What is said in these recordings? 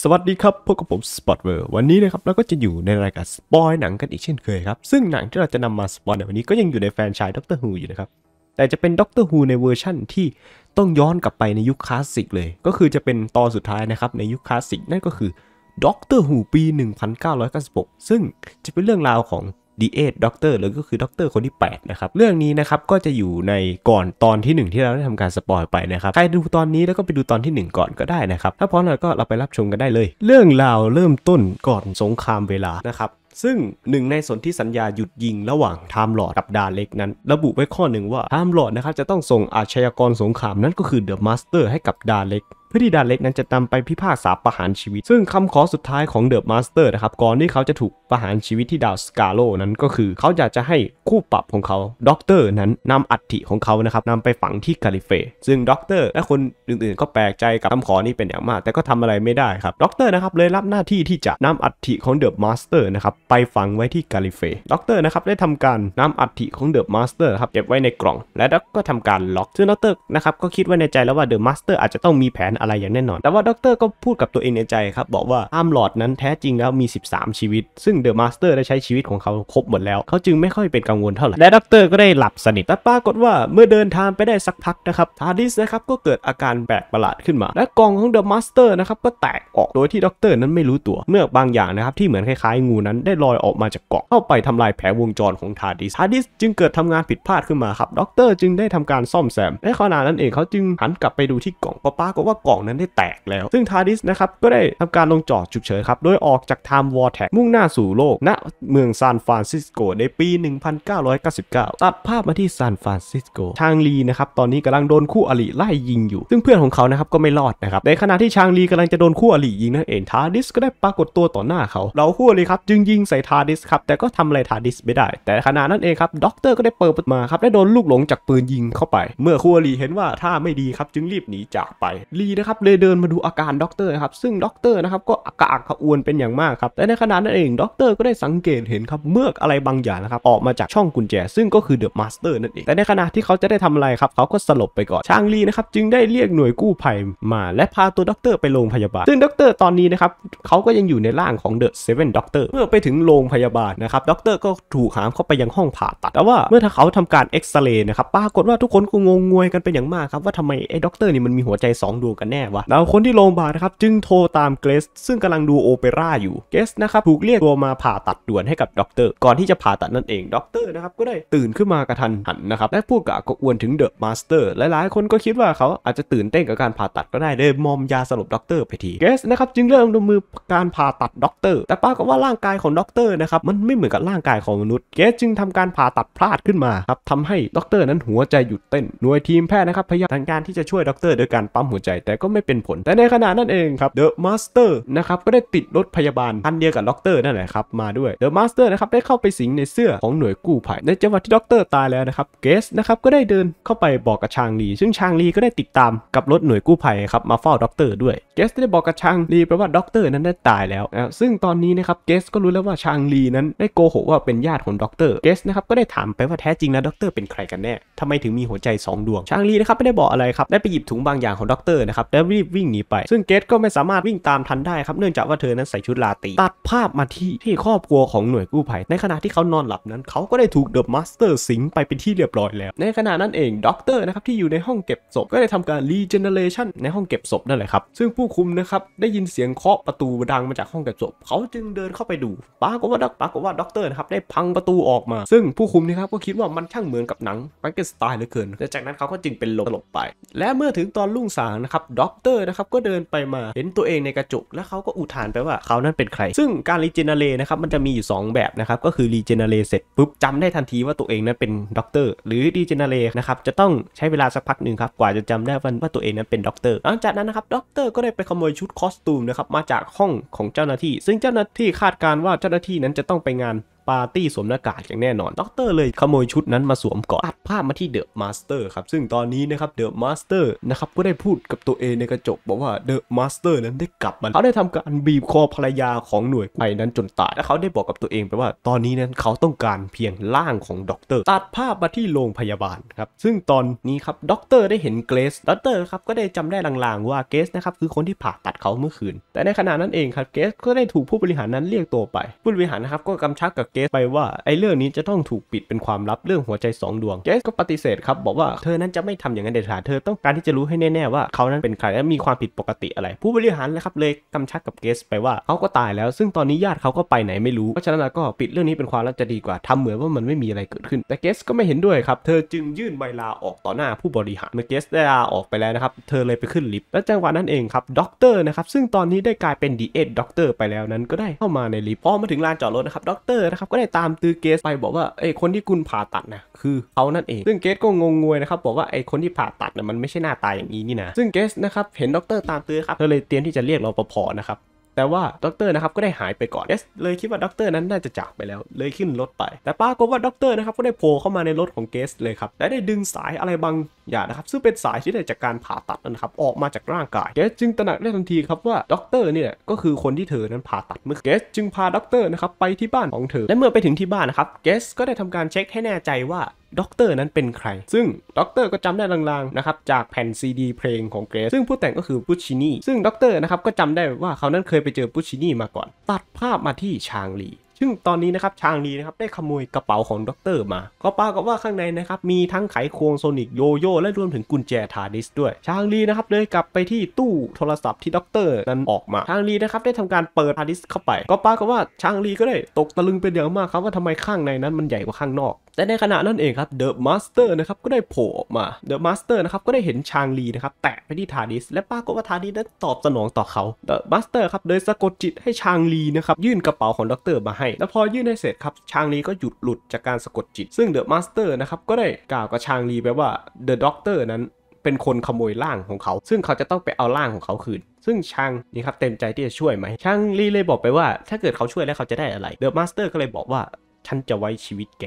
สวัสดีครับพบกับผมสปอตเวอร์วันนี้นะครับ เราก็จะอยู่ในรายการสปอยหนังกันอีกเช่นเคยครับ ซึ่งหนังที่เราจะนำมาสปอยในวันนี้ก็ยังอยู่ในแฟนชายด็อกเตอร์ฮูอยู่นะครับ แต่จะเป็นด็อกเตอร์ฮูในเวอร์ชั่นที่ต้องย้อนกลับไปในยุคคลาสสิกเลย ก็คือจะเป็นตอนสุดท้ายนะครับในยุคคลาสสิก นั่นก็คือด็อกเตอร์ฮูปี 1996 ซึ่งจะเป็นเรื่องราวของดีเอท ด็อกเตอร์หรือก็คือ ด็อกเตอร์ คนที่8นะครับ เรื่องนี้นะครับ ก็จะอยู่ในก่อนตอนที่ 1 ที่เราได้ทำการสปอยไปนะครับ ใครดูตอนนี้แล้วก็ไปดูตอนที่ 1 ก่อนก็ได้นะครับ ถ้าพร้อมแล้วก็เราไปรับชมกันได้เลย เรื่องราวเริ่มต้นก่อนสงครามเวลา นะครับ ซึ่งหนึ่งในสนธิสัญญาหยุดยิงระหว่างไทม์หลอดกับดาเล็กนั้น ระบุไว้ข้อหนึ่งว่าไทม์หลอดนะครับ จะต้องส่งอาชญากรสงครามนั้นก็คือเดอะมาสเตอร์ให้กับดาเล็กเพื่อที่ดาเล็กนั้นจะนำไปพิพากษาประหารชีวิต ซึ่งคำขอสุดท้ายของเดอะมาสเตอร์นะครับ ก่อนที่เขาจะถูกประหารชีวิตที่ดาวสกาโลนั้นก็คือเขาอยากจะให้คู่ปรับของเขาด็อกเตอร์นั้นนำอัฐิของเขานะครับนำไปฝังที่กาลิเฟ ซึ่งด็อกเตอร์และคนอื่นๆก็แปลกใจกับคำขอนี้เป็นอย่างมาก แต่ก็ทำอะไรไม่ได้ครับด็อกเตอร์นะครับเลยรับหน้าที่ที่จะนำอัฐิของเดอะมาสเตอร์นะครับไปฝังไว้ที่กาลิเฟด็อกเตอร์นะครับได้ทำการนำอัฐิของเดอะมาสเตอร์ครับเก็บไว้ในกล่อง และก็ทำการล็อกซึ่งด็อกเตอร์นะครับก็คิดไว้ในใจแล้วว่าเดอะมาสเตอร์อาจจะต้องมีแผนอะไรอย่างแน่นอน แต่ว่าด็อกเตอร์ก็พูดกับตัวเองในใจครับ บอกว่าอัมลอดนั้นแท้จริงแล้วมี 13 ชีวิต ซึ่งเดอะมาสเตอร์ได้ใช้ชีวิตของเขาครบหมดแล้ว เขาจึงไม่ค่อยเป็นกังวลเท่าไหร่ และด็อกเตอร์ก็ได้หลับสนิท แต่ปรากฏว่า เมื่อเดินทางไปได้สักพักนะครับ ทาริสนะครับก็เกิดอาการแปลกประหลาดขึ้นมา และกองของเดอะมาสเตอร์นะครับก็แตกออกโดยที่ด็อกเตอร์นั้นไม่รู้ตัว เมื่อบางอย่างนะครับที่เหมือนคล้ายๆงูนั้นได้ลอยออกมาจากเกาะเข้าไปทำลายแผลวงจรของทาริส ทาริสจึงเกิดทำงานผิดพลาดขึ้นมาครับด็อกเตอร์จึงได้ทำการซ่อมแซมละขณะนั้นเองเขาจึงหันกลับไปดูที่กล่องปะป้าก็ว่ากกล่องนั้นได้แตกแล้ว ซึ่งทาดิสนะครับ ก็ได้ทำการลงจอดฉุกเฉินครับ โดยออกจากไทม์วอร์แท็กมุ่งหน้าสู่โลกณเมืองซานฟรานซิสโกในปี 1999 ตัดภาพมาที่ซานฟรานซิสโกชางลีนะครับ ตอนนี้กำลังโดนคู่อริไล่ยิงอยู่ ซึ่งเพื่อนของเขานะครับ ก็ไม่รอดนะครับในขณะที่ชางลีกำลังจะโดนคู่อริยิงนั่นเองทาดิสก็ได้ปรากฏตัวต่อหน้าเขา เราคู่อริครับจึงยิงใส่ทาดิสครับแต่ก็ทำอะไรทาดิสไม่ได้ แต่ขณะนั้นเองครับด็อกเตอร์ก็ได้เปิดประตูมาครับได้โดนลูกหลงจากปืนยิงเข้าไป เมื่อคู่อริเห็นว่าท่าไม่ดีครับจึงรีบหนีจากไปลีนะครับเลยเดินมาดูอาการด็อกเตอร์ครับซึ่งด็อกเตอร์นะครับก็อาการขอวนเป็นอย่างมากครับแต่ในขณะนั้นเองด็อกเตอร์ก็ได้สังเกตเห็นครับ เมือกอะไรบางอย่างนะครับ ออกมาจากช่องกุญแจ ซึ่งก็คือเดอะมาสเตอร์นั่นเองแต่ในขณะที่เขาจะได้ทำอะไรครับ เขาก็สลบไปก่อนชางลีนะครับ จึงได้เรียกหน่วยกู้ภัยมา และพาตัวด็อกเตอร์ไปโรงพยาบาลซึ่งด็อกเตอร์ตอนนี้นะครับเขาก็ยังอยู่ในร่างของเดอะเซเว่นด็อกเตอร์เมื่อไปถึงโรงพยาบาลนะครับด็อกเตอร์ก็ถูกหามเข้าไปยังห้องผ่าตัดแต่ว่าเมื่อถ้าเขาทำการเอ็กซเรย์นะครับปรากฏว่าทุกคนก็งงงวยกันเป็นอย่างมากครับว่าทำไมไอ้ด็อกเตอร์นี่มันมีหัวใจ2ดวงกัันแน่วะแล้วคนที่โรงพยาบาลนะครับ จึงโทรตามเกรสซึ่งกำลังดูโอเปร่าอยู่ เกรสนะครับถูกเรียกตัวมาผ่าตัดด่วนให้กับด็อกเตอร์ ก่อนที่จะผ่าตัดนั่นเองด็อกเตอร์นะครับก็ได้ตื่นขึ้นมากระทันหันนะครับและพูดกับกอวนถึงเดอะมาสเตอร์หลายๆ คนก็คิดว่าเขาอาจจะตื่นเต้นกับการผ่าตัดก็ได้เลยมอมยาสลบด็อกเตอร์ไปทีเกรสนะครับจึงเริ่มลงมือการผ่าตัดด็อกเตอร์แต่ปรากฏว่าร่างกายของด็อกเตอร์นะครับมันไม่เหมือนกับร่างกายของมนุษย์เกรสจึงทำการผ่าตัดพลาดขึ้นมาครับทำให้ด็อกเตอร์นั้นหัวใจหยุดเต้นหน่วยทีมแพทย์นะครับพยายามทำการที่จะช่วยด็อกเตอร์โดยการปั๊มหัวใจแตก็ไม่เป็นผลแต่ในขณะนั้นเองครับเดอะมาสเตอร์นะครับก็ได้ติดรถพยาบาลคันเดียวกับล็อกเตอร์นั่นแหละครับมาด้วยเดอะมาสเตอร์นะครับได้เข้าไปสิงในเสื้อของหน่วยกู้ภัยในจังหวะที่ด็อกเตอร์ตายแล้วนะครับเกสนะครับก็ได้เดินเข้าไปบอกกับชางลีซึ่งชางลีก็ได้ติดตามกับรถหน่วยกู้ภัยครับมาเฝ้าด็อกเตอร์ด้วยเกสได้บอกกับชางลีไปว่าด็อกเตอร์นั้นได้ตายแล้วนะซึ่งตอนนี้นะครับเกสก็รู้แล้วว่าชางลีนั้น ได้โกหกว่าเป็นญาติของด็อกเตอร์เกสนะครับก็ได้ถามไปว่าแท้จริงแล้วด็อกเตอร์เป็นใครกันแน่ทำไมถึงมีหัวใจ2ดวงชางลีนะครับไม่ได้บอกอะไรครับได้ไปหยิบถุงบางอย่างของด็อกเตอร์นะครับับแล้วรีบวิ่งหนีไป ซึ่งเกตก็ไม่สามารถวิ่งตามทันได้ครับ เนื่องจากว่าเธอนั้นใส่ชุดลาตีตัดภาพมาที่ที่ครอบครัวของหน่วยกู้ภัย ในขณะที่เขานอนหลับนั้น เขาก็ได้ถูกเดอะมาสเตอร์สิงไปเป็นที่เรียบร้อยแล้ว ในขณะนั้นเองด็อกเตอร์นะครับ ที่อยู่ในห้องเก็บศพ ก็ได้ทำการรีเจเนเรชันในห้องเก็บศพนั่นแหละครับ ซึ่งผู้คุมนะครับได้ยินเสียงเคาะประตูดังมาจากห้องเก็บศพ เขาจึงเดินเข้าไปดู ปรากฏว่าด็อกปรากฏว่าด็อกเตอร์นะครับได้พังประตูออกมา ซึ่งผู้คุมนะครับก็คิดว่ามันช่างเหมือนกับหนังแฟเกนสไตน์เหลือเกินและจากนั้นเขาก็จึงเป็นลมสลบไป และเมื่อถึงตอนรุ่งสางนะครับด็อกเตอร์นะครับก็เดินไปมาเห็นตัวเองในกระจก แล้วเขาก็อุทานไปว่าเขานั้นเป็นใคร ซึ่งการรีเจนเนเรนะครับมันจะมีอยู่ 2 แบบนะครับก็คือรีเจนเนเรเสร็จปุ๊บจำได้ทันทีว่าตัวเองนั้นเป็นด็อกเตอร์หรือรีเจนเนเรนะครับจะต้องใช้เวลาสักพักหนึ่งครับกว่าจะจำได้ว่าตัวเองนั้นเป็นด็อกเตอร์หลังจากนั้นนะครับด็อกเตอร์ก็ได้ไปขโมยชุดคอสตูมนะครับมาจากห้องของเจ้าหน้าที่ ซึ่งเจ้าหน้าที่คาดการว่าเจ้าหน้าที่นั้นจะต้องไปงานปาร์ตี้สวมหน้ากากอย่างแน่นอน ด็อกเตอร์เลยขโมยชุดนั้นมาสวมก่อนตัดภาพมาที่เดอะมาสเตอร์ครับ ซึ่งตอนนี้นะครับเดอะมาสเตอร์นะครับก็ได้พูดกับตัวเองในกระจกบอกว่าเดอะมาสเตอร์นั้นได้กลับมา เขาได้ทำการบีบคอภรรยาของหน่วยไปนั้นจนตาย และเขาได้บอกกับตัวเองไปว่าตอนนี้นั้นเขาต้องการเพียงร่างของด็อกเตอร์ตัดภาพมาที่โรงพยาบาลครับ ซึ่งตอนนี้ครับด็อกเตอร์ได้เห็นเกรสด็อกเตอร์ครับก็ได้จำได้ลางๆว่าเกรสนะครับคือคนที่ผ่าตัดเขาเมื่อคืน แต่ในขณะนั้นเองครับเกรสก็ได้ถูกผู้บริหารนั้นเรียกตัวไป ผู้บริหารนะครับก็กำชับกับเกสไปว่าไอ้เรื่องนี้จะต้องถูกปิดเป็นความลับเรื่องหัวใจ2ดวง เกสก็ปฏิเสธครับบอกว่าเธอนั้นจะไม่ทำอย่างนั้น เด็ดขาดเธอต้องการที่จะรู้ให้แน่ๆว่าเขานั้นเป็นใครและมีความผิดปกติอะไร ผู้บริหารเลยครับเลยกำชับกับเกสไปว่าเขาก็ตายแล้ว ซึ่งตอนนี้ญาติเขาก็ไปไหนไม่รู้ เพราะฉะนั้นก็ปิดเรื่องนี้เป็นความลับจะดีกว่า ทำเหมือนว่ามันไม่มีอะไรเกิดขึ้น แต่เกสก็ไม่เห็นด้วยครับเธอจึงยื่นใบลาออกต่อหน้าผู้บริหารเมื่อเกสได้ลาออกไปแล้วนะครับเธอเลยไปขึ้นลิฟต์และจังหวะนั้นเองครับด็อกเตอร์นะครับซึ่งตอนนี้ได้กลายเป็นดีเอ็ดด็อกเตอร์ไปแล้วนั้น ก็ได้เข้ามาในลิฟต์พอมาถึงลานจอดรถนะครับด็อกเตอร์นะครับับก็ได้ตามตือเกสไปบอกว่าไอ้คนที่คุณผ่าตัดนะคือเขานั่นเอง ซึ่งเกสก็งงงวยนะครับบอกว่าไอ้คนที่ผ่าตัดน่ะมันไม่ใช่หน้าตายอย่างนี้นี่นะ ซึ่งเกสนะครับเห็นด็อกเตอร์ตามตือครับเธอเลยเตรียมที่จะเรียกรปภนะครับแต่ว่าด็อกเตอร์นะครับก็ได้หายไปก่อนเอสเลยคิดว่าด็อกเตอร์นั้นน่าจะจากไปแล้วเลยขึ้นรถไป แต่ปรากฏว่าด็อกเตอร์นะครับก็ได้โผล่เข้ามาในรถของเกสเลยครับและได้ดึงสายอะไรบางอย่างนะครับซึ่งเป็นสายที่ได้จากการผ่าตัดนะครับออกมาจากร่างกาย เกสจึงตระหนักได้ทันทีครับว่าด็อกเตอร์นี่แหละก็คือคนที่เธอนั้นผ่าตัดเมื่อเกสจึงพาด็อกเตอร์นะครับไปที่บ้านของเธอและเมื่อไปถึงที่บ้านนะครับเกสก็ได้ทำการเช็คให้แน่ใจว่าด็อกเตอร์นั้นเป็นใคร ซึ่งด็อกเตอร์ก็จำได้ลางๆนะครับ จากแผ่นซีดีเพลงของเกรซ ซึ่งผู้แต่งก็คือปุชชินี ซึ่งด็อกเตอร์นะครับก็จำได้ว่าเขานั้นเคยไปเจอปุชชินีมาก่อน ตัดภาพมาที่ชางลีซึ่งตอนนี้นะครับชางลีนะครับได้ขโมยกระเป๋าของด็อกเตอร์มา ก็ปรากฏว่าข้างในนะครับมีทั้งไขควงโซนิก โยโย่และรวมถึงกุญแจทาร์ดิสด้วยชางลีนะครับเลยกลับไปที่ตู้โทรศัพท์ที่ด็อกเตอร์นั้นออกมา ชางลีนะครับได้ทำการเปิดทาร์ดิสเข้าไป ก็ปรากฏว่าชางลีก็ได้ตกตะลึงเป็นอย่างมากครับ ว่าทำไมข้างในนั้นมันใหญ่กว่าข้างนอก แต่ในขณะนั้นเองครับเดอะมาสเตอร์นะครับก็ได้โผล่มาเดอะมาสเตอร์นะครับก็ได้เห็นชางลีนะครับแตะไปที่ทาดิสและปรากฏว่าทาดิสนั้นตอบสนองต่อเขาเดอะมาสเตอร์ครับเลยสะกดจิตให้ชางลีนะครับยื่นกระเป๋าของด็อกเตอร์มาใหให้แล้วพอยื่นให้เสร็จครับชางลีก็หยุดหลุดจากการสะกดจิต ซึ่งเดอะมาสเตอร์นะครับก็ได้กล่าวกับชางลีไปว่าเดอะด็อกเตอร์นั้นเป็นคนขโมยร่างของเขา ซึ่งเขาจะต้องไปเอาร่างของเขาคืน ซึ่งชางนี่ครับเต็มใจที่จะช่วยไหมชางลีเลยบอกไปว่าถ้าเกิดเขาช่วยแล้วเขาจะได้อะไรเดอะมาสเตอร์ก็เลยบอกว่าฉันจะไว้ชีวิตแก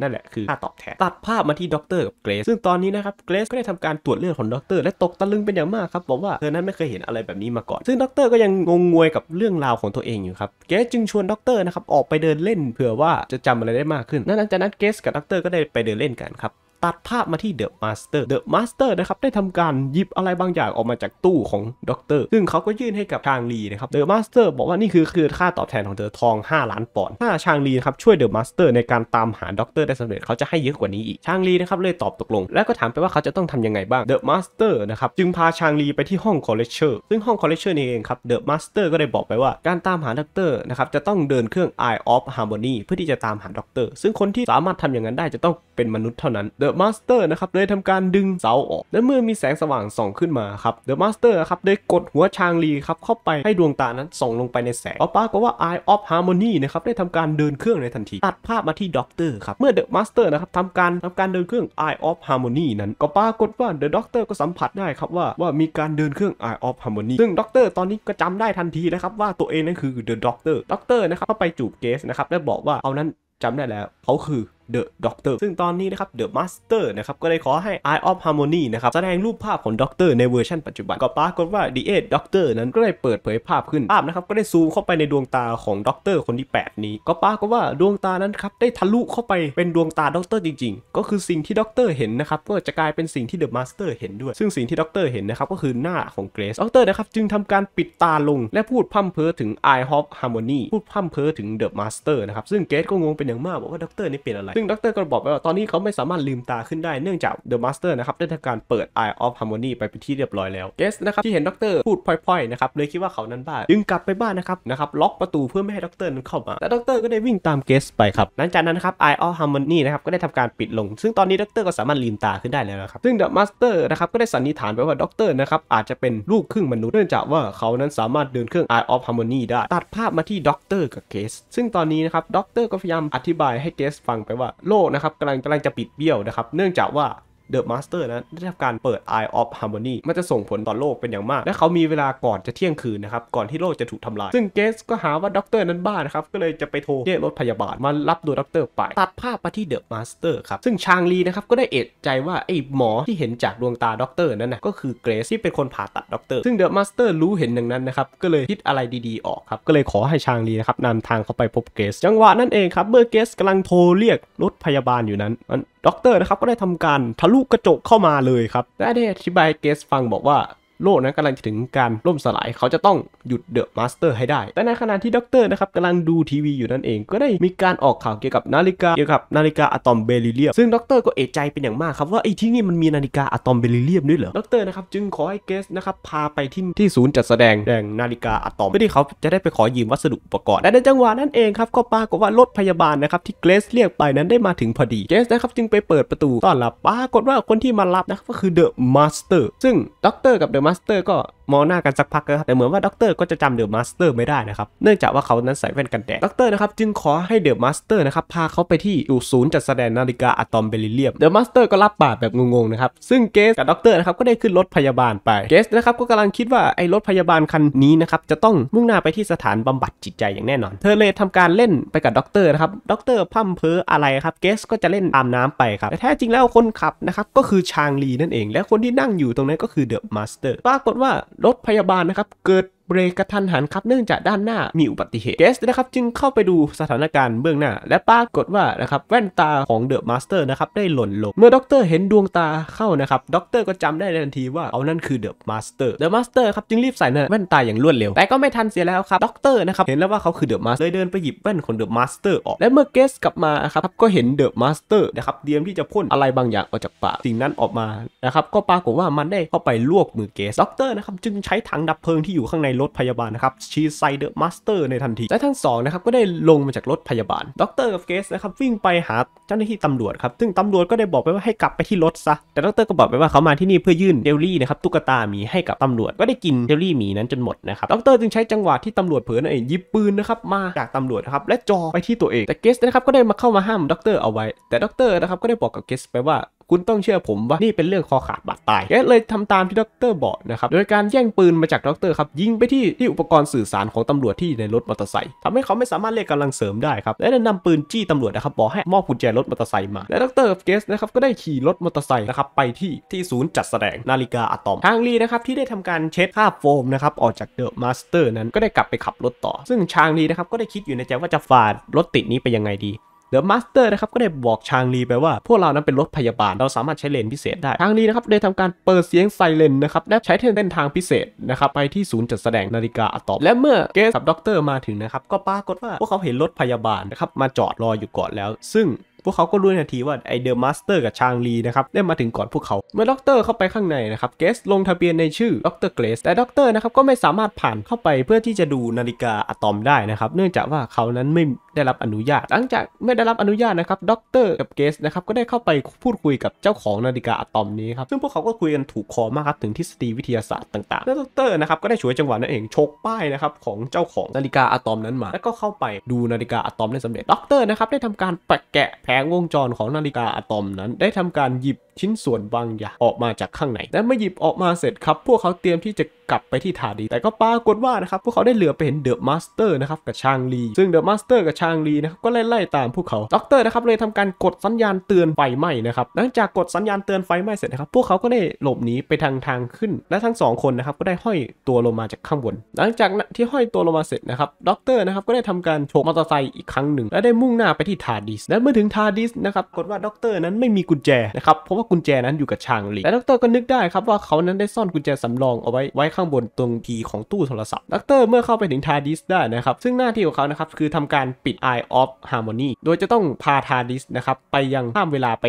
นั่นแหละคือค่าตอบแทนตัดภาพมาที่ด็อกเตอร์กับเกรซซึ่งตอนนี้นะครับเกรซก็ได้ทำการตรวจเลือดของด็อกเตอร์และตกตะลึงเป็นอย่างมากครับบอกว่าเธอนั้นไม่เคยเห็นอะไรแบบนี้มาก่อน ซึ่งด็อกเตอร์ก็ยังงงงวยกับเรื่องราวของตัวเองอยู่ครับเกรซจึงชวนด็อกเตอร์นะครับออกไปเดินเล่นเผื่อว่าจะจำอะไรได้มากขึ้นนั้นจากนั้นเกรซกับด็อกเตอร์ก็ได้ไปเดินเล่นกันครับตัดภาพมาที่เดอะมาสเตอร์ เดอะมาสเตอร์นะครับได้ทำการหยิบอะไรบางอย่างออกมาจากตู้ของด็อกเตอร์ซึ่งเขาก็ยื่นให้กับชางลีนะครับ เดอะมาสเตอร์บอกว่านี่คือคือค่าตอบแทนของเธอทอง 5 ล้านปอนด์ถ้าชางลีนะครับช่วยเดอะมาสเตอร์ในการตามหาด็อกเตอร์ได้สำเร็จเขาจะให้เยอะกว่านี้อีก ชางลีนะครับเลยตอบตกลง แล้วก็ถามไปว่าเขาจะต้องทํำยังไงบ้าง เดอะมาสเตอร์นะครับจึงพาชางลีไปที่ห้องคอลเลกเชอร์ซึ่งห้องคอลเลกเชอร์นี่เองครับ เดอะมาสเตอร์ก็ได้บอกไปว่าการตามหาด็อกเตอร์นะครับจะต้องเดินเครื่อง Eye of Harmony เพื่อที่จะตามหาด็อกเตอร์ซึ่งคนที่สามารถทำอย่างนั้นได้จะต้องเป็นมนุษย์เท่านั้นเดอะอะมาสเตอร์นะครับเลยทำการดึงเสาออก และเมื่อมีแสงสว่างส่องขึ้นมาครับเดอะมาสเตอร์ครับได้กดหัวชางลีครับเข้าไปให้ดวงตานั้นส่องลงไปในแสงเอปาก็ว่า Eye of Harmony นะครับได้ทำการเดินเครื่องในทันทีตัดภาพมาที่ด็อกเตอร์ครับเมื่อเดอะมาสเตอร์นะครับทำการทำการเดินเครื่อง Eye of Harmony นั้นก็ปรากฏว่าเดอะด็อกเตอร์ก็สัมผัสได้ครับว่าว่ามีการเดินเครื่อง Eye of Harmony ซึ่งด็อกเตอร์ตอนนี้ก็จำได้ทันทีนะครับว่าตัวเองนั้นคือเดอะด็อกเตอร์ด็อกเตอร์นะครับเข้าไปจูบเกสนะครับและบอกว่าเอานั้นจำได้แล้วเขาคือ The Doctor ซึ่งตอนนี้นะครับ The Master นะครับก็ได้ขอให้ Eye of Harmony นะครับแสดงรูปภาพของด็อกเตอร์ในเวอร์ชันปัจจุบันก็ปรากฏว่า The Eight Doctor นั้นก็ได้เปิดเผยภาพขึ้น ภาพนะครับก็ได้ซูมเข้าไปในดวงตาของด็อกเตอร์คนที่ 8 นี้ ก็ปรากฏว่าดวงตานั้นครับได้ทะลุเข้าไปเป็นดวงตาด็อกเตอร์จริงๆ ก็คือสิ่งที่ด็อกเตอร์เห็นนะครับก็จะกลายเป็นสิ่งที่เดอะมาสเตอร์เห็นด้วยซึ่งสิ่งที่ด็อกเตอร์เห็นนะครับก็คือหน้าของเกรซด็อกเตอร์นะครับจึงทำการปิดตาลงและพูดพั่มเพ้อถึง Eye of Harmony พูดพั่มเพ้อถึง The Master นะครับซึ่งเกรซก็งงเป็นอย่างมากบอกว่าด็อกเตอร์นี่เป็นอะไรซึ่งดรก็บอก ว่าตอนนี้เขาไม่สามารถลืมตาขึ้นได้ เนื่องจาก The Master นะครับได้ทำการเปิด Eye of Harmony ไปเป็นที่เรียบร้อยแล้วเกสนะครับที่เห็นดรพูดพล่อยๆนะครับเลยคิดว่าเขานั้นบ้าจึงกลับไปบ้านนะครับนะครับล็อกประตูเพื่อไม่ให้ดรนั้นเข้ามา แต่ดร ก็ได้วิ่งตามเกสไปครับหลังจากนั้นครับ Eye of Harmony นะครับก็ได้ทำการปิดลง ซึ่งตอนนี้ดรก็สามารถลืมตาขึ้นได้แล้วครับซึ่ง The Master นะครับก็ได้สันนิษฐานไปว่าดรนะครับอาจจะเป็นลูกครึ่งมนุษย์เนื่องจากว่าเขานั้นสามารถเดินเครื่อง Eye of Harmony ได้ตัดภาพมาที่ด็อกเตอร์กับเกสซึ่งตอนนี้นะครับดอรก็พยายามอธิบายให้เกสฟังไปว่าโลกนะครับกำลังกำลังจะปิดเบี้ยวนะครับเนื่องจากว่า The Master นั้นได้ทำการเปิด Eye of Harmony มันจะส่งผลต่อโลกเป็นอย่างมาก และเขามีเวลาก่อนจะเที่ยงคืนนะครับ ก่อนที่โลกจะถูกทำลาย ซึ่งเกสก็หาว่าด็อกเตอร์นั้นบ้านะครับ ก็เลยจะไปโทรเรียกรถพยาบาลมารับตัวด็อกเตอร์ไป ตัดภาพไปที่เดอะมาสเตอร์ครับ ซึ่งชางลีนะครับก็ได้เอดใจว่า ไอ้หมอที่เห็นจากดวงตาด็อกเตอร์นั้นนะก็คือเกรซที่เป็นคนผ่าตัดด็อกเตอร์ซึ่งเดอะมาสเตอร์รู้เห็นดังนั้นนะครับ ก็เลยคิดอะไรดีๆออกครับ ก็เลยขอให้ชางลีนะครับนำทางเขาไปพบเกส จังหวะนั่นเองครับเมื่อเกสกำลังโทรเรียกรถพยาบาลอยู่นั้นมันด็อกเตอร์นะครับก็ได้ทำการทะลุกระจกเข้ามาเลยครับและได้อธิบายเกสฟังบอกว่าโลกนนกำลังจะถึงการล่มสลายเขาจะต้องหยุดเดอะมาสเตอร์ให้ได้ แต่ในขณะที่ด็อกเตอร์นะครับกำลังดูทีวีอยู่นั่นเองก็ได้มีการออกข่าวเกี่ยวกับนาฬิกา เกี่ยวกับนาฬิกาอะตอมเบริเลียมซึ่งด็อกเตอร์ก็เอะใจเป็นอย่างมากครับ ว่าไอ้ที่นี่มันมีนาฬิกาอะตอมเบริเลียมด้วยเหรอด็อกเตอร์นะครับจึงขอให้เกสนะครับพาไปที่ที่ศูนย์จัดแสดงแดงนาฬิกาอะตอมเพื่อที่เขาจะได้ไปขอยืมวัสดุอุปกรณ์และในจังหวะนั้นเองครับก็ปรากฏว่ารถพยาบาลนะครับที่เกสเรียกไปนั้นได้มาถึงพอดีเกสนะครับจึงไปเปิดประตูต้อนรับปรากฏว่าคนที่มารับนะครับก็คือเดอะมาสเตอร์ซึ่งด็อกเตอร์กับเดอะมマスเตอร์ก็มองหน้ากันสักพักนะครับแต่เหมือนว่าด็อกเตอร์ก็จะจำเดอะมาสเตอร์ไม่ได้นะครับ เนื่องจากว่าเขานั้นใส่แว่นกันแดดด็อกเตอร์นะครับจึงขอให้เดอะมาสเตอร์นะครับพาเขาไปที่ศูนย์จัดแสดงนาฬิกาอะตอมเบริเลียมเดอะมาสเตอร์ก็รับปากแบบงงๆนะครับ ซึ่งเกสกับด็อกเตอร์นะครับก็ได้ขึ้นรถพยาบาลไป เกสนะครับก็กำลังคิดว่าไอ้รถพยาบาลคันนี้นะครับจะต้องมุ่งหน้าไปที่สถานบำบัดจิตใจอย่างแน่นอน เธอเลยทำการเล่นไปกับด็อกเตอร์นะครับด็อกเตอร์พั่มเพออะไรครับเกสก็จะเล่นตามน้ำไปครับแต่แท้จริงแล้วคนขับนะครับก็คือชางลีนั่นเอง และคนที่นั่งอยู่ตรงนั้นก็คือเดอะมาสเตอร์ปรากฏว่ารถพยาบาลนะครับเกิดเบรกกระทันหันครับเนื่องจากด้านหน้ามีอุบัติเหตุ เกสนะครับจึงเข้าไปดูสถานการณ์เบื้องหน้า และปรากฏว่านะครับแว่นตาของเดอะมาสเตอร์นะครับได้หล่นลงเมื่อด็อกเตอร์เห็นดวงตาเข้านะครับด็อกเตอร์ก็จำได้ทันทีว่าเอานั่นคือเดอะมาสเตอร์ เดอะมาสเตอร์ครับจึงรีบใส่นแว่นตาอย่างรวดเร็ว แต่ก็ไม่ทันเสียแล้วครับด็อกเตอร์นะครับเห็นแล้วว่าเขาคือเดอะมาสเตอร์เดินไปหยิบแว่นของเดอะมาสเตอร์ออก และเมื่อเกสกลับมาครับก็เห็นเดอะมาสเตอร์นะครับเตรียมที่จะพ่นอะไรบางอย่างออกจากปากสิ่งนั้นออกมานะครับก็ปรากฏว่ามันได้เข้าไปลวกมือเกสด็อกเตอร์นะครับจึงใช้ถังดับเพลิงที่อยู่ข้างในรถพยาบาลนะครับชีไซเดอร์มาสเตอร์ในทันที และทั้งสองนะครับก็ได้ลงมาจากรถพยาบาลด็อกเตอร์กับเกสนะครับวิ่งไปหาเจ้าหน้าที่ตำรวจครับซึ่งตำรวจก็ได้บอกไปว่าให้กลับไปที่รถซะแต่ด็อกเตอร์ก็บอกไปว่าเขามาที่นี่เพื่อยื่นเจลลี่นะครับตุ๊กตาหมีให้กับตำรวจ ก็ได้กินเจลลี่หมีนั้นจนหมดนะครับด็อกเตอร์จึงใช้จังหวะที่ตำรวจเผลอนั่นเองยิบปืนนะครับมาจากตำรวจครับและจ่อไปที่ตัวเองแต่เกสนะครับก็ได้มาเข้ามาห้ามด็อกเตอร์เอาไว้ แต่ด็อกเตอร์นะครับก็ได้บอกกับเกสไปว่าคุณต้องเชื่อผมว่านี่เป็นเรื่องคอขาดบาดตายแกเลยทำตามที่ด็อกเตอร์บอกนะครับ โดยการแย่งปืนมาจากด็อกเตอร์ครับ ยิงไปที่ที่อุปกรณ์สื่อสารของตำรวจที่ในรถมอเตอร์ไซค์ทำให้เขาไม่สามารถเรียกกาลังเสริมได้ครับ และนำปืนจี้ตำรวจนะครับ บอกให้มอบกุญแจรถมอเตอร์ไซค์มาและด็อกเตอร์เกสนะครับก็ได้ขี่รถมอเตอร์ไซค์นะครับ ไปที่ที่ศูนย์จัดแสดงนาฬิกาอะตอมทางลีนะครับที่ได้ทำการเช็ดคราโฟมนะครับออกจากเดอะมาสเตอร์นั้น ก็ได้กลับไปขับรถต่อ ซึ่งชางลีนะครับก็ได้คิดอยู่ในใจว่าจะฝ่ารถติดนี้ไปยังไงดีเดอะมาสเตอร์นะครับก็ได้บอกชางลีไปว่า พวกเรานั้นเป็นรถพยาบาลเราสามารถใช้เลนพิเศษได้ชางลีนะครับ ได้ทำการเปิดเสียงไซเรนนะครับ และใช้เส้นทางพิเศษนะครับไปที่ศูนย์จัดแสดงนาฬิกาอะตอมและเมื่อเกสกับด็อกเตอร์มาถึงนะครับ ก็ปรากฏว่าพวกเขาเห็นรถพยาบาลนะครับมาจอดรออยู่ก่อนแล้ว ซึ่งพวกเขาก็รู้ทันทีว่าไอเดอร์มาสเตอร์กับชางลีนะครับได้มาถึงก่อนพวกเขาเมื่อด็อกเตอร์เข้าไปข้างในนะครับเกส ลงทะเบียนในชื่อด็อกเตอร์เกรสแต่ด็อกเตอร์นะครับก็ไม่สามารถผ่านเข้าไปเพื่อที่จะดูนาฬิกาอะตอมได้นะครับเนื่องจากว่าเขานั้นไม่ได้รับอนุญาตหลังจากไม่ได้รับอนุญาตนะครับด็อกเตอร์กับเกสนะครับก็ได้เข้าไปพูดคุยกับเจ้าของนาฬิกาอะตอมนี้ครับซึ่งพวกเขาก็คุยกันถูกคอมากครับถึงทฤษฎีวิทยาศาสตร์ต่างๆแล้วด็อกเตอร์นะครับก็ได้ฉวยจังหวะนั้นเองชกป้ายนะครับของเจ้าของนาฬิกาอะตอมนั้นมา แล้วก็เข้าไปดูนาฬิกาอะตอมได้สำเร็จด็อกเตอร์นะครับได้ทำการแปะแกะแผแงวงจรของนาฬิกาอะตอมนั้น ได้ทำการหยิบชิ้นส่วนบางอย่างออกมาจากข้างใน และเมื่อหยิบออกมาเสร็จครับ พวกเขาเตรียมที่จะกลับไปที่ฐานดีแต่ก็ปรากฏว่านะครับ พวกเขาได้เหลือไปเห็นเดอะมาสเตอร์นะครับกับชางลีซึ่งเดอะมาสเตอร์กับชางลีนะครับก็ไล่ไล่ตามพวกเขาด็อกเตอร์นะครับเลยทำการกดสัญญาณเตือนไฟไหม้นะครับหลังจากกดสัญญาณเตือนไฟไหม้เสร็จนะครับพวกเขาก็ได้หลบหนีไปทางทางขึ้น และทั้งสองคนนะครับก็ได้ห้อยตัวลงมาจากข้างบน หลังจากที่ห้อยตัวลงมาเสร็จนะครับด็อกเตอร์นะครับก็ได้ทำการโฉบมอเตอร์ไซค์อีกครั้งหนึ่งและได้มุ่งหน้าไปที่ทาดิสและเมื่อถึงทาดิสนะครับกดว่าด็อกเตอร์นั้นไม่มีกุญแจนะครับเพราะว่ากุญแจนั้นอยู่กับชางลีและด็อกเตอร์ก็นึกได้ครับว่าเขานั้นได้ซ่อนกุญแจสำรองเอาไว้ไว้ข้ข้างบนตรงทีของตู้โทรศัพท์ดกเตอร์เมื่อเข้าไปถึงทาดิสได้นะครับ ซึ่งหน้าที่ของเขานะครับ คือทำการปิด Eye of Harmony โดยจะต้องพาทาดิสนะครับ ไปยังข้ามเวลาไป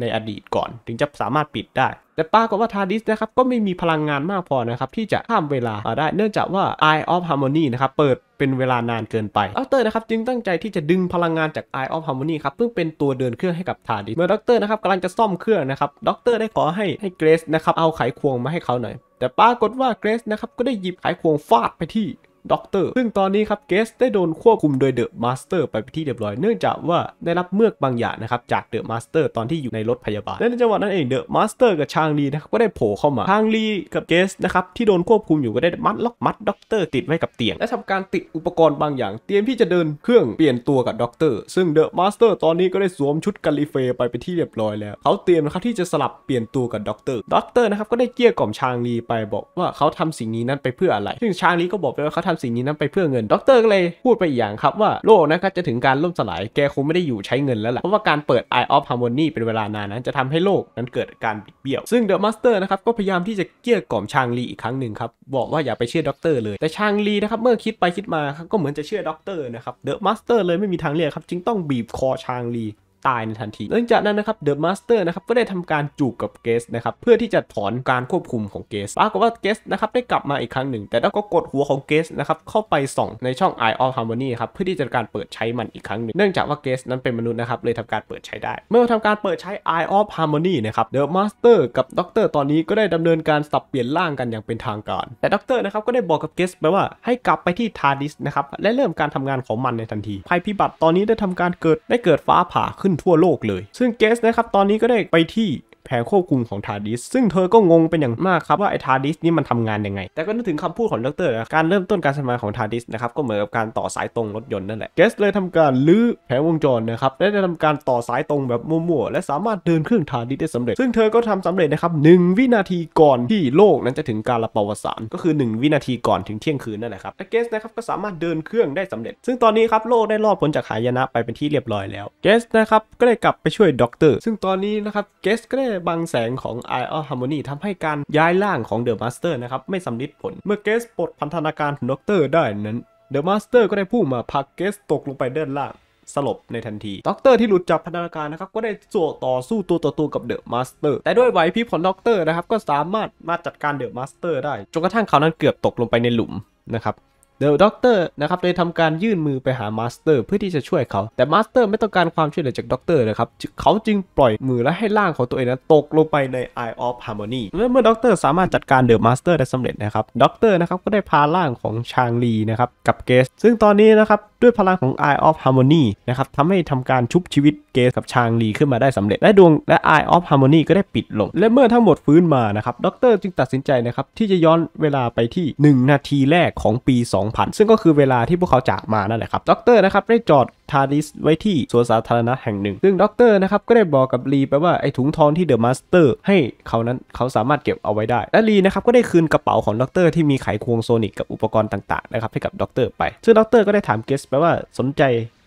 ในอดีตก่อน ถึงจะสามารถปิดได้แต่ปรากฏว่าทาดิสนะครับก็ไม่มีพลังงานมากพอนะครับที่จะข้ามเวลาได้เนื่องจากว่า Eye of Harmony นะครับเปิดเป็นเวลานานเกินไปดร์นะครับจึงตั้งใจที่จะดึงพลังงานจาก Eye of Harmony ครับเพื่อเป็นตัวเดินเครื่องให้กับทาดิสเมื่อดรนะครับกำลังจะซ่อมเครื่องนะครับดร ได้ขอให้ให้เกรซนะครับเอาไขควงมาให้เขาหน่อยแต่ปรากฏว่าเกรซนะครับก็ได้หยิบไขควงฟาดไปที่ด็อกเตอร์ ซึ่งตอนนี้ครับ เกสได้โดนควบคุม โดยเดอะมาสเตอร์ไปที่เรียบร้อยเนื่องจากว่าได้รับเมือกบางอย่างนะครับจากเดอะมาสเตอร์ตอนที่อยู่ในรถพยาบาลและในจังหวะนั้นเองเดอะมาสเตอร์กับชางลีนะครับก็ได้โผล่เข้ามาชางลีกับเกสนะครับที่โดนควบคุมอยู่ ก็ได้มัดล็อกมัดด็อกเตอร์ติดไว้กับเตียง และทำการติดอุปกรณ์บางอย่างเตรียมที่จะเดินเครื่องเปลี่ยนตัวกับด็อกเตอร์ซึ่งเดอะมาสเตอร์ตอนนี้ก็ได้สวมชุดกาลิเฟยไปไปที่เรียบร้อยแล้ว เขาเตรียมนะครับที่จะสลับเปลี่ยนตัวกับด็อกเตอร์ด็อกเตอร์นะครับก็ได้เกลี้ยกล่อมชางลีไปบอกว่าเขาทำสิ่งนี้นั้นไปเพื่ออะไรซึ่งชางลีก็บอกไปว่าเขาททำสิ่งนี้นั้นไปเพื่อเงินดรก็เลยพูดไปอีกอย่างครับว่าโลกนะครับจะถึงการล่มสลายแกคงไม่ได้อยู่ใช้เงินแล้วแหละ เพราะว่าการเปิด Eye of Harmony เป็นเวลานานนั้น จะทำให้โลกนั้นเกิดการบิดเบี้ยว ซึ่งเดอะมาสเตอร์นะครับก็พยายามที่จะเกลี้ยกล่อมชางลีอีกครั้งหนึ่งครับ บอกว่าอย่าไปเชื่อด็อกเตอร์เลย แต่ชางลีนะครับเมื่อคิดไปคิดมาก็เหมือนจะเชื่อด็อกเตอร์นะครับเดอะมาสเตอร์เลยไม่มีทางเลือกครับจึงต้องบีบคอชางลีตายในทันทีหลังจากนั้นนะครับเดอะมาสเตอร์นะครับก็ได้ทำการจูบกับเกสนะครับเพื่อที่จะถอนการควบคุมของเกสปรากฏว่าเกสนะครับได้กลับมาอีกครั้งหนึ่ง แต่แล้วก็กดหัวของเกสนะครับเข้าไปส่องในช่อง Eye of Harmony ครับเพื่อที่จะการเปิดใช้มันอีกครั้งหนึ่ง เนื่องจากว่าเกสนั้นเป็นมนุษย์นะครับเลยทำการเปิดใช้ได้ เมื่อทำการเปิดใช้ Eye of Harmony นะครับเดอะมาสเตอร์กับด็อกเตอร์ตอนนี้ก็ได้ดำเนินการสับเปลี่ยนร่างกันอย่างเป็นทางการ แต่ด็อกเตอร์นะครับก็ได้บอกกับเกสไปว่าให้กลับไปที่ทาร์ดิสนะครับและเริ่มการทำงานของมันในทันทีภัยพิบัติตอนนี้ได้ทำการเกิดได้เกิดฟ้าผ่าขึ้นทั่วโลกเลย ซึ่งเกสนะครับ ตอนนี้ก็ได้ไปที่แผงควบคุมของทาดิสซึ่งเธอก็งงเป็นอย่างมากครับว่าไอ้ทาดิสนี่มันทำงานยังไง แต่ก็นึกถึงคำพูดของดร การเริ่มต้นการทำงานของทาดิสนะครับก็เหมือนกับการต่อสายตรงรถยนต์นั่นแหละเกสเลยทำการลื้อแผงวงจรนะครับและได้ทำการต่อสายตรงแบบมั่วๆและสามารถเดินเครื่องทาดิสได้สำเร็จ ซึ่งเธอก็ทำสำเร็จนะครับหวินาทีก่อนที่โลกนั้นจะถึงการระปวสารก็คือ 1 วินาทีก่อนถึงเที่ยงคืนนั่นแหละครับเกสนะครับก็สามารถเดินเครื่องได้สำเร็จซึ่งตอนนี้ครับโลกได้รอดพ้นจากหายนะไปเป็นที่เรียบร้อยแล้วเกสนะครับก็ได้กลับไปช่วยด็อกเตอร์ซึ่งตอนนี้นะครับเกสก็ได้บังแสงของ Eye of Harmony ทำให้การย้ายร่างของ The Master นะครับ ไม่สำลิดผล เมื่อเกสปลดพันธนาการด็อกเตอร์ได้นั้น The Master ก็ได้พุ่งมาพักเกสตกลงไปด้านล่าง สลบในทันทีด็อกเตอร์ที่หลุดจากพันธนาการนะครับ ก็ได้สู้ต่อสู้ตัวต่อตัวกับเดอะมาสเตอร์แต่ด้วยไหวพริบของด็อกเตอร์นะครับก็สามารถมาจัดการเดอะมาสเตอร์ได้ จนกระทั่งเขานั้นเกือบตกลงไปในหลุมนะครับเดอะด็อกเตอร์นะครับเลยทำการยื่นมือไปหามาสเตอร์ เพื่อที่จะช่วยเขา แต่มาสเตอร์ไม่ต้องการความช่วยเหลือจากด็อกเตอร์นะครับ เขาจึงปล่อยมือและให้ร่างของตัวเองนั้นตกลงไปใน Eye of Harmony และเมื่อด็อกเตอร์สามารถจัดการเดอะมาสเตอร์ได้สำเร็จนะครับด็อกเตอร์นะครับก็ได้พาร่างของชางลีนะครับกับเกส ซึ่งตอนนี้นะครับด้วยพลังของ Eye of Harmony นะครับทำให้ทำการชุบชีวิตเกสกับชางลีขึ้นมาได้สำเร็จ และดวงและ Eye of Harmony ก็ได้ปิดลง และเมื่อทั้งหมดฟื้นมานะครับด็อกเตอร์จึงตัดสินใจนะครับที่จะย้อนเวลาไปที่ 1 นาทีแรกของปี 2000 ซึ่งก็คือเวลาที่พวกเขาจากมานั่นแหละครับด็อกเตอร์นะครับได้จอดทาริสไว้ที่สวนสาธารณะแห่งหนึ่งซึ่งด็อกเตอร์นะครับก็ได้บอกกับลีไปว่าไอ้ถุงทองที่เดอะมาสเตอร์ให้เขานั้นเขาสามารถเก็บเอาไว้ได้ และลีนะครับก็ได้คืนกระเป๋าของด็อกเตอร์ที่มีไขควงโซนิกกับอุปกรณ์ต่างๆนะครับให้กับด็อกเตอร์ไปซึ่งด็อกเตอร์ก็ได้ถามเกสแปลว่าสนใจ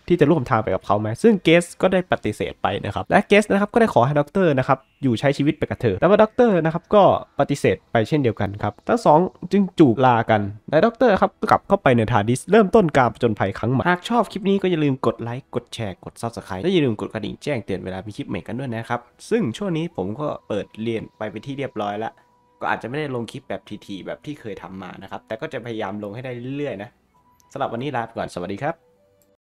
ที่จะร่วมทางไปกับเขาไหม ซึ่งเกสก็ได้ปฏิเสธไปนะครับ และเกสนะครับก็ได้ขอให้ด็อกเตอร์นะครับอยู่ใช้ชีวิตไปกับเธอแต่ว่าด็อกเตอร์นะครับก็ปฏิเสธไปเช่นเดียวกันครับ ทั้งสองจึงจูบลากัน และด็อกเตอร์ครับก็กลับเข้าไปในทาดิสเริ่มต้นการปะจนภัยครั้งใหม่ หากชอบคลิปนี้ก็อย่าลืมกดไลค์ กดแชร์ กดซับสไครต์และอย่าลืมกดกระดิ่งแจ้งเตือนเวลามีคลิปใหม่กันด้วยนะครับ ซึ่งช่วงนี้ผมก็เปิดเรียนไปเป็นที่เรียบร้อยแล้วก็อาจจะไม่ได้ลงคลิปแบบทีๆแบบที่เคยทำมานะครับแต่ก็จะพยายามลงให้ได้เรื่อยๆนะสำหรับวันนี้ลาไปก่อน สวัสดีครับ